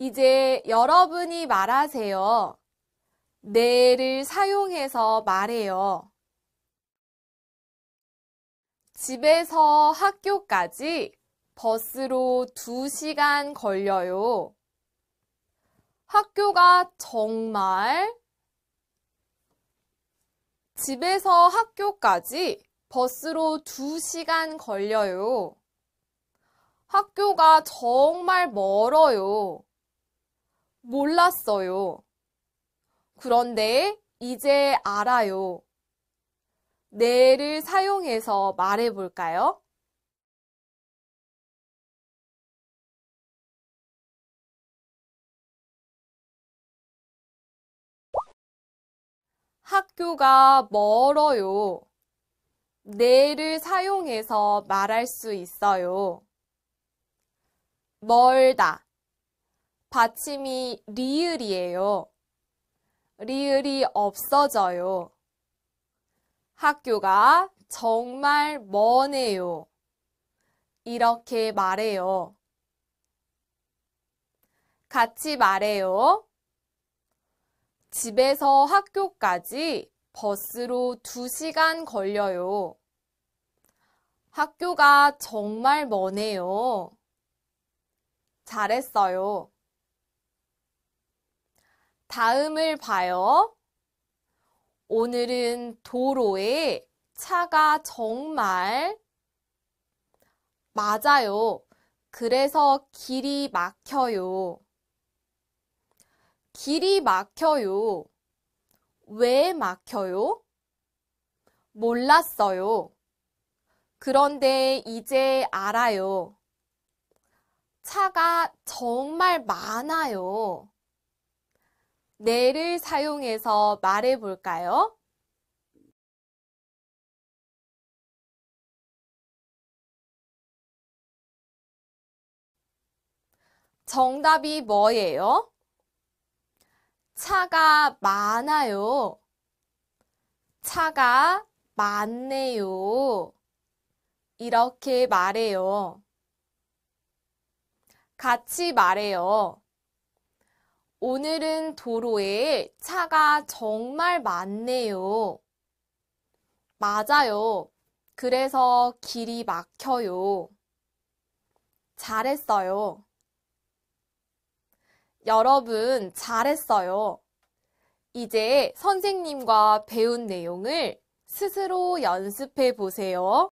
이제 여러분이 말하세요. 네를 사용해서 말해요. 집에서 학교까지 버스로 2시간 걸려요. 학교가 정말 집에서 학교까지 버스로 2시간 걸려요. 학교가 정말 멀어요. 몰랐어요. 그런데 이제 알아요. 네를 사용해서 말해 볼까요? 학교가 멀어요. 네를 사용해서 말할 수 있어요. 멀다. 받침이 리을이에요. 리을이 없어져요. 학교가 정말 머네요. 이렇게 말해요. 같이 말해요. 집에서 학교까지 버스로 2시간 걸려요. 학교가 정말 머네요. 잘했어요. 다음을 봐요. 오늘은 도로에 차가 정말 맞아요. 그래서 길이 막혀요. 길이 막혀요. 왜 막혀요? 몰랐어요. 그런데 이제 알아요. 차가 정말 많아요. 내를 사용해서 말해 볼까요? 정답이 뭐예요? 차가 많아요. 차가 많네요. 이렇게 말해요. 같이 말해요. 오늘은 도로에 차가 정말 많네요. 맞아요. 그래서 길이 막혀요. 잘했어요. 여러분, 잘했어요. 이제 선생님과 배운 내용을 스스로 연습해 보세요.